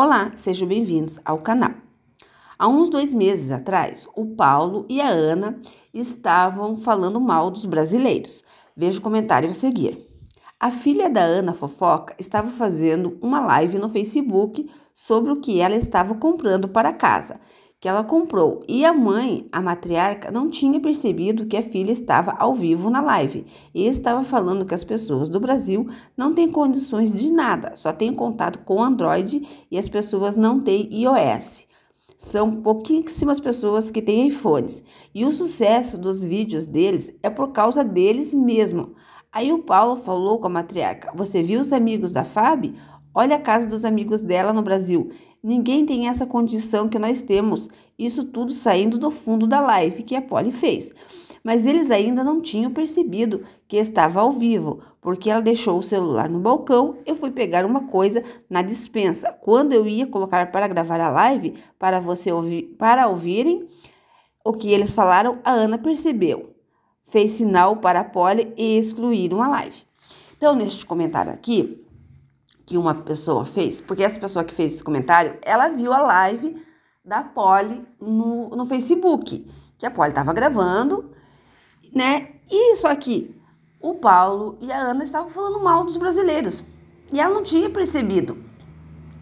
Olá, sejam bem-vindos ao canal. Há uns dois meses atrás, o Paulo e a Ana estavam falando mal dos brasileiros. Veja o comentário a seguir. A filha da Ana Fofoca estava fazendo uma live no Facebook sobre o que ela estava comprando para casa que ela comprou e a mãe, a matriarca, não tinha percebido que a filha estava ao vivo na live e estava falando que as pessoas do Brasil não têm condições de nada, só têm contato com Android e as pessoas não têm iOS. São pouquíssimas pessoas que têm iPhones e o sucesso dos vídeos deles é por causa deles mesmo. Aí o Paulo falou com a matriarca: Você viu os amigos da Fábio? Olha a casa dos amigos dela no Brasil. Ninguém tem essa condição que nós temos. Isso tudo saindo do fundo da live que a Polly fez. Mas eles ainda não tinham percebido que estava ao vivo, porque ela deixou o celular no balcão. Eu fui pegar uma coisa na dispensa. Quando eu ia colocar para gravar a live, para você ouvir, para ouvirem o que eles falaram, a Ana percebeu. Fez sinal para a Polly e excluíram a live. Então, neste comentário aqui, que uma pessoa fez, porque essa pessoa que fez esse comentário, ela viu a live da Polly no, no Facebook, que a Polly estava gravando, né? E só que o Paulo e a Ana estavam falando mal dos brasileiros. E ela não tinha percebido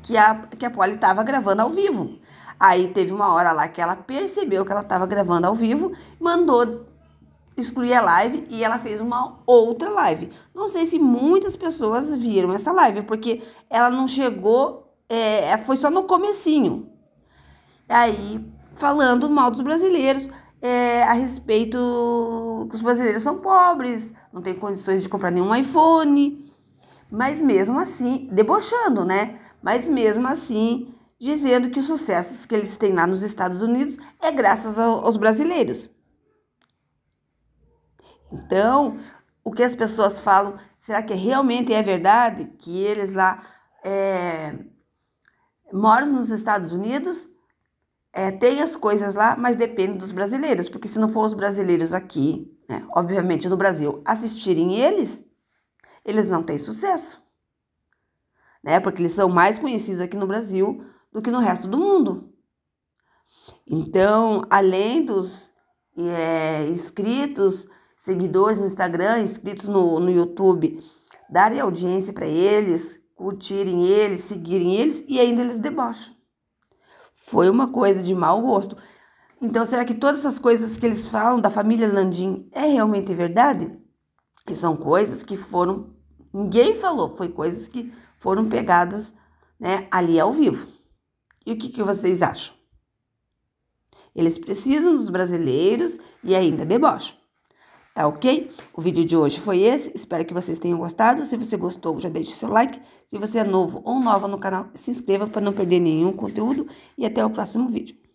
que a, que a Polly estava gravando ao vivo. Aí teve uma hora lá que ela percebeu que ela estava gravando ao vivo, mandou excluí a live e ela fez uma outra live. Não sei se muitas pessoas viram essa live, porque ela não chegou, é, foi só no comecinho. Aí, falando mal dos brasileiros, é, a respeito que os brasileiros são pobres, não tem condições de comprar nenhum iPhone, mas mesmo assim, debochando, né? Mas mesmo assim, dizendo que os sucessos que eles têm lá nos Estados Unidos é graças ao, aos brasileiros. Então, o que as pessoas falam, será que realmente é verdade que eles lá é, moram nos Estados Unidos, é, têm as coisas lá, mas dependem dos brasileiros, porque se não for os brasileiros aqui, né, obviamente no Brasil, assistirem eles, eles não têm sucesso, né? Porque eles são mais conhecidos aqui no Brasil do que no resto do mundo. Então, além dos é, inscritos seguidores no Instagram, inscritos no, no YouTube, darem audiência para eles, curtirem eles, seguirem eles e ainda eles debocham. Foi uma coisa de mau gosto. Então, será que todas essas coisas que eles falam da família Landim é realmente verdade? Que são coisas que foram. Ninguém falou, foi coisas que foram pegadas né, ali ao vivo. E o que, que vocês acham? Eles precisam dos brasileiros e ainda debocham. Tá ok? O vídeo de hoje foi esse. Espero que vocês tenham gostado. Se você gostou, já deixe seu like. Se você é novo ou nova no canal, se inscreva para não perder nenhum conteúdo. E até o próximo vídeo.